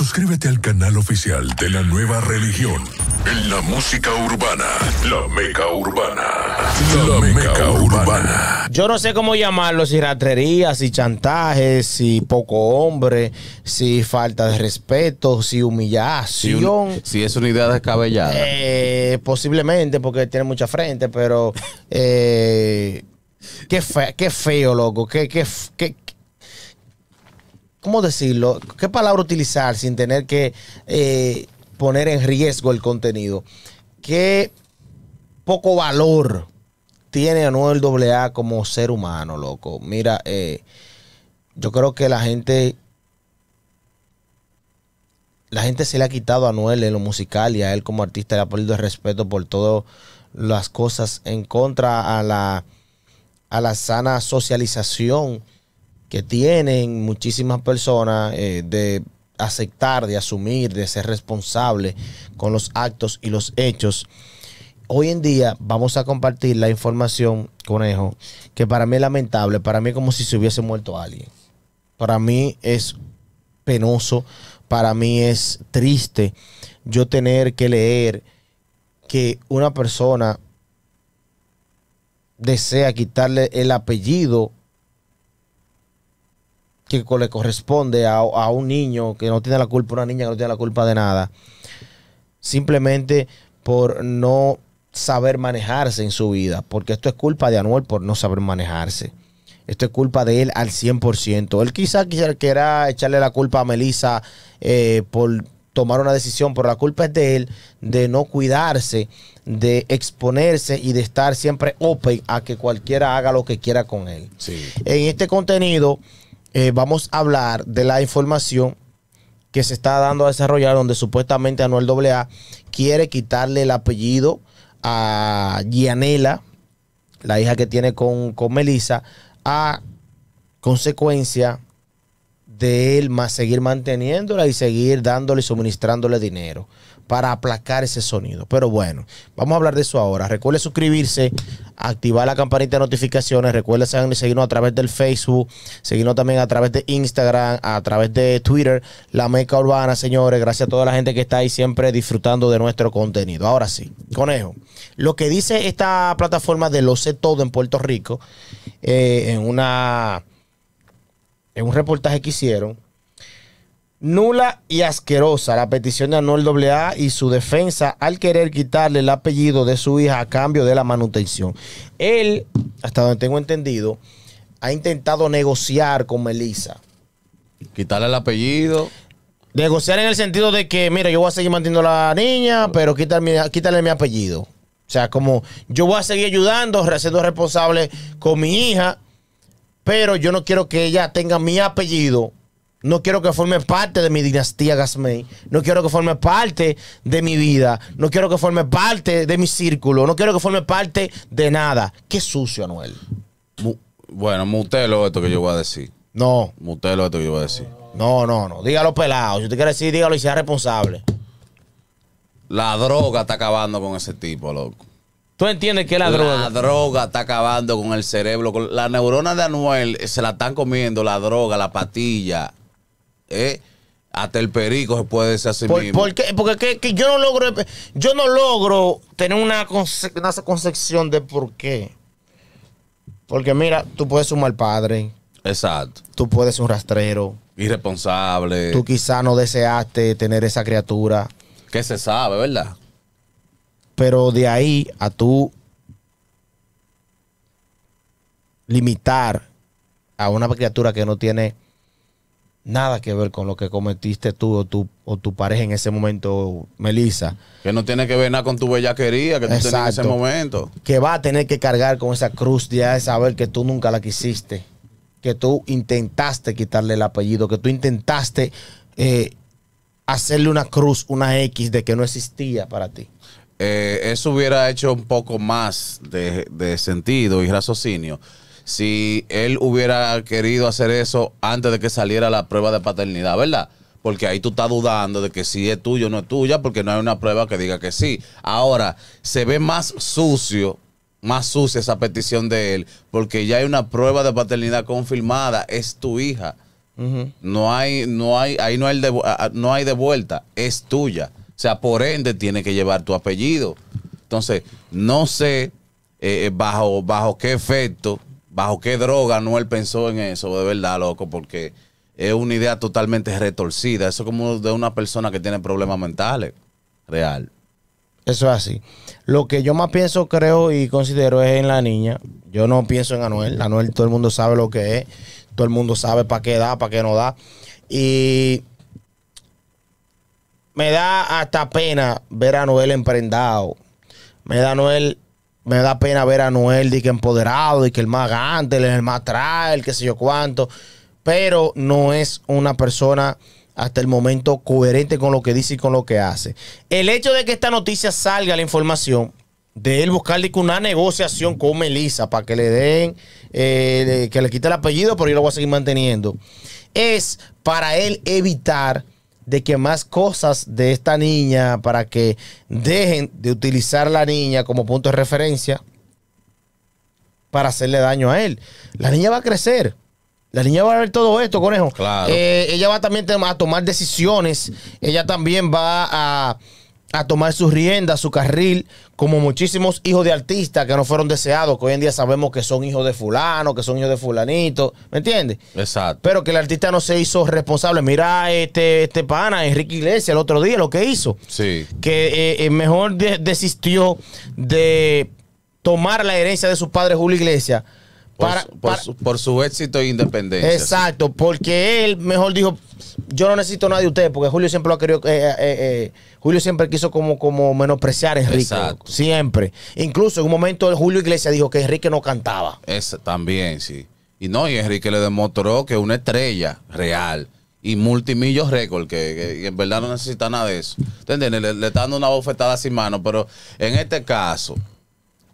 Suscríbete al canal oficial de la nueva religión. En la música urbana, la meca urbana. La, meca, urbana. Yo no sé cómo llamarlo, si ratrería, si chantaje, si poco hombre, si falta de respeto, si humillación. Si, es una idea descabellada. Eh, posiblemente, porque tiene mucha frente, pero... Eh, qué, feo, qué feo, loco. Qué, qué, ¿cómo decirlo? ¿Qué palabra utilizar sin tener que eh, poner en riesgo el contenido? ¿Qué poco valor tiene Anuel AA como ser humano, loco? Mira, eh, yo creo que la gente... La gente se le ha quitado a Anuel en lo musical y a él como artista le ha perdido el respeto por todas las cosas en contra a la, a la sana socialización que tienen muchísimas personas eh, de aceptar, de asumir, de ser responsable con los actos y los hechos. Hoy en día vamos a compartir la información, conejo, que para mí es lamentable, para mí es como si se hubiese muerto alguien. Para mí es penoso, para mí es triste yo tener que leer que una persona desea quitarle el apellido que le corresponde a, un niño que no tiene la culpa, una niña que no tiene la culpa de nada, simplemente por no saber manejarse en su vida, porque esto es culpa de Anuel por no saber manejarse. Esto es culpa de él al 100%. Él quizá quiera echarle la culpa a Melissa eh, por tomar una decisión, pero la culpa es de él de no cuidarse, de exponerse y de estar siempre open a que cualquiera haga lo que quiera con él. En este contenido, eh, vamos a hablar de la información que se está dando a desarrollar, donde supuestamente Anuel AA quiere quitarle el apellido a Gianela, la hija que tiene con, con Melissa, a consecuencia de él más seguir manteniéndola y seguir dándole y suministrándole dinero para aplacar ese sonido. Pero bueno, vamos a hablar de eso ahora. Recuerde suscribirse, activar la campanita de notificaciones, recuerde seguirnos a través del Facebook, seguirnos también a través de Instagram, a través de Twitter, La Meca Urbana, señores. Gracias a toda la gente que está ahí siempre disfrutando de nuestro contenido. Ahora sí, conejo. Lo que dice esta plataforma de Lo Sé Todo en Puerto Rico, eh, en una un reportaje que hicieron, nula y asquerosa la petición de Anuel AA y su defensa al querer quitarle el apellido de su hija a cambio de la manutención. Él, hasta donde tengo entendido, ha intentado negociar con Melissa. Quitarle el apellido. Negociar en el sentido de que, mira, yo voy a seguir manteniendo a la niña, pero quitarle quítale mi apellido. O sea, como yo voy a seguir ayudando, siendo responsable con mi hija, pero yo no quiero que ella tenga mi apellido. No quiero que forme parte de mi dinastía Gasmey. No quiero que forme parte de mi vida. No quiero que forme parte de mi círculo. No quiero que forme parte de nada. Qué sucio, Anuel. bueno, mutelo esto que yo voy a decir. No. Mutelo esto que yo voy a decir. No, no, no. Dígalo pelado. Si usted quiere decir, dígalo y sea responsable. La droga está acabando con ese tipo, loco. ¿Tú entiendes que la, droga? La droga está acabando con el cerebro. Con la neurona de Anuel eh, se la están comiendo, la droga, la patilla. Eh. Hasta el perico se puede decir así Por, mismo. qué? Porque yo no logro yo no logro tener una, concepción de por qué. Porque mira, tú puedes ser un mal padre. Exacto. Tú puedes ser un rastrero. Irresponsable. Tú quizá no deseaste tener esa criatura. Que se sabe, ¿verdad? Pero de ahí a tú limitar a una criatura que no tiene nada que ver con lo que cometiste tú o tu, pareja en ese momento, Melissa. Que no tiene que ver nada con tu bellaquería que tú tenías en ese momento. Que va a tener que cargar con esa cruz ya de saber que tú nunca la quisiste. Que tú intentaste quitarle el apellido, que tú intentaste eh, hacerle una cruz, una X de que no existía para ti. Eh, eso hubiera hecho un poco más de, sentido y raciocinio si él hubiera querido hacer eso antes de que saliera la prueba de paternidad, ¿verdad? Porque ahí tú estás dudando de que si es tuyo o no es tuya, porque no hay una prueba que diga que sí. Ahora, se ve más sucio, más sucia esa petición de él, porque ya hay una prueba de paternidad confirmada, es tu hija. No hay, no hay, ahí no hay, ah, ah, no hay de vuelta, es tuya sea, por ende tiene que llevar tu apellido. Entonces, no sé eh, eh, bajo, bajo qué efecto, bajo qué droga no pensó en eso, de verdad, loco, porque es una idea totalmente retorcida. Eso es como de una persona que tiene problemas mentales, real. Eso es así. Lo que yo más pienso, creo y considero es en la niña. Yo no pienso en Anuel. Anuel todo el mundo sabe lo que es. Todo el mundo sabe para qué da, para qué no da. Y me da hasta pena ver a Noel emprendado. Me da Noel, me da pena ver a Noel de que empoderado, y que el más grande, el más trae, el que sé yo cuánto. Pero no es una persona hasta el momento coherente con lo que dice y con lo que hace. El hecho de que esta noticia salga la información de él buscar una negociación con Melissa para que le den, eh, que le quite el apellido, pero yo lo voy a seguir manteniendo, es para él evitar de que más cosas de esta niña para que dejen de utilizar la niña como punto de referencia para hacerle daño a él. La niña va a crecer. La niña va a ver todo esto, conejo. Claro. Eh, ella va también a tomar decisiones. Ella también va a a tomar sus riendas, su carril, como muchísimos hijos de artistas que no fueron deseados, que hoy en día sabemos que son hijos de fulano, que son hijos de fulanito, ¿me entiendes? Exacto. Pero que el artista no se hizo responsable. Mira este, este pana, Enrique Iglesias, el otro día lo que hizo. Sí. Que eh, eh, mejor desistió de tomar la herencia de su padre Julio Iglesias por, su éxito e independencia. Exacto, porque él mejor dijo, yo no necesito nada de ustedes, porque Julio siempre lo ha querido, eh, eh, eh, Julio siempre quiso como, como menospreciar a Enrique. Siempre. Incluso en un momento Julio Iglesias dijo que Enrique no cantaba. Eso también, sí. Y no, y Enrique le demostró que una estrella real y multimillos récord, que, en verdad no necesita nada de eso. ¿Entiendes? Le, le está dando una bofetada sin mano, pero en este caso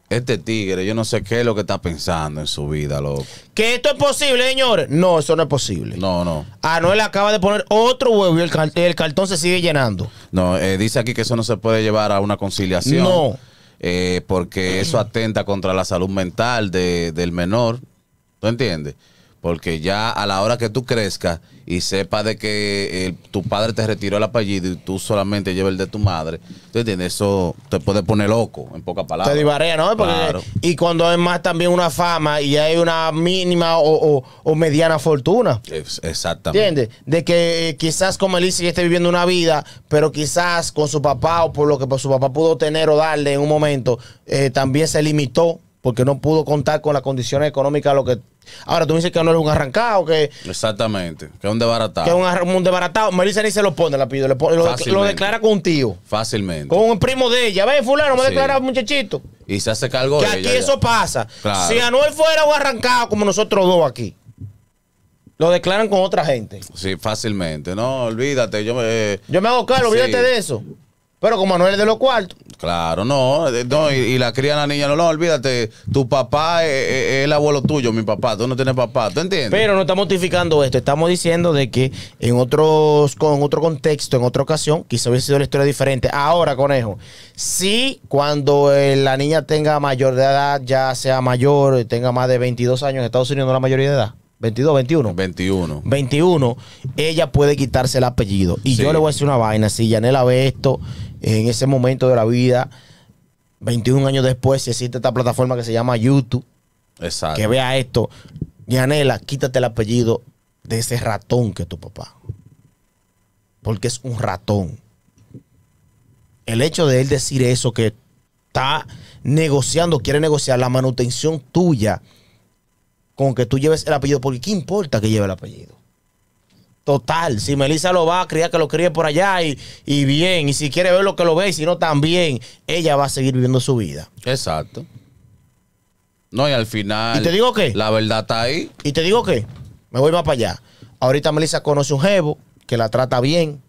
este tigre, yo no sé qué es lo que está pensando en su vida, loco. ¿Que esto es posible, señores? No, eso no es posible. No, no. Anuel acaba de poner otro huevo y el, cartón se sigue llenando. No, eh, dice aquí que eso no se puede llevar a una conciliación. No. Eh, porque eso atenta contra la salud mental del menor. ¿Tú entiendes? Porque ya a la hora que tú crezcas y sepas de que eh, tu padre te retiró el apellido y tú solamente llevas el de tu madre, ¿tú Eso te puede poner loco, en pocas palabras. Te divarea, ¿no? Y cuando es más también una fama y hay una mínima o, mediana fortuna. exactamente. ¿Entiendes? De que eh, quizás como Elise esté viviendo una vida, pero quizás con su papá o por lo que su papá pudo tener o darle en un momento, eh, también se limitó porque no pudo contar con las condiciones económicas. Lo que... Ahora tú me dices que Anuel es un arrancado, que... Exactamente, que es un desbaratado. Que es un, desbaratado. Melissa ni se lo pone, la pido, lo, declara con un tío. Fácilmente. Con un primo de ella. Ve, fulano, me declara muchachito. Y se hace cargo de ella. Que aquí eso pasa. Si Anuel fuera un arrancado como nosotros dos aquí lo declaran con otra gente. Sí, fácilmente. No, olvídate. Yo me, eh, yo me hago cargo, olvídate de eso. Pero como Anuel es de los cuartos. Claro, no, eh, no y, la cría la niña, no, no, olvídate, tu papá eh, eh, es, el abuelo tuyo, mi papá, tú no tienes papá, ¿tú entiendes? Pero no estamos justificando esto, estamos diciendo de que en otros, con otro contexto, en otra ocasión, quizá hubiese sido la historia diferente. Ahora, conejo, si cuando la niña tenga mayor de edad, ya sea mayor, tenga más de 22 años, en Estados Unidos no la mayoría de edad. 22, 21. 21. 21. Ella puede quitarse el apellido. Y yo le voy a decir una vaina. Si Yanela ve esto, en ese momento de la vida, 21 años después, existe esta plataforma que se llama YouTube. Que vea esto. Yanela, quítate el apellido de ese ratón que es tu papá. Porque es un ratón. El hecho de él decir eso, que está negociando, quiere negociar la manutención tuya con que tú lleves el apellido, porque ¿qué importa que lleve el apellido? Total, si Melisa lo va a criar, que lo críe por allá y, bien. Y si quiere ver lo que lo ve, y si no, también. Ella va a seguir viviendo su vida. Exacto. No, y al final. ¿Y te digo qué? La verdad está ahí. ¿Y te digo qué? Me voy más para allá. Ahorita Melisa conoce un jevo que la trata bien.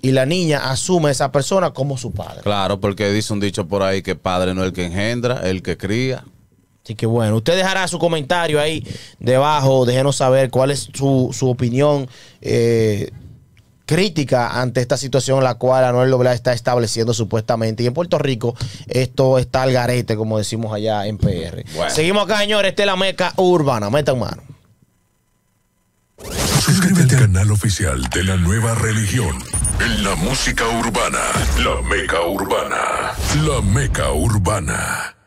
Y la niña asume a esa persona como su padre. Claro, porque dice un dicho por ahí que padre no es el que engendra, el que cría. Así que bueno, usted dejará su comentario ahí debajo, déjenos saber cuál es su, opinión eh, crítica ante esta situación en la cual Anuel López está estableciendo supuestamente. Y en Puerto Rico esto está al garete, como decimos allá en PR. Seguimos acá, señores, esta es la meca urbana, meta mano. Suscríbete al canal oficial de la nueva religión. En la música urbana, la meca urbana, la meca urbana.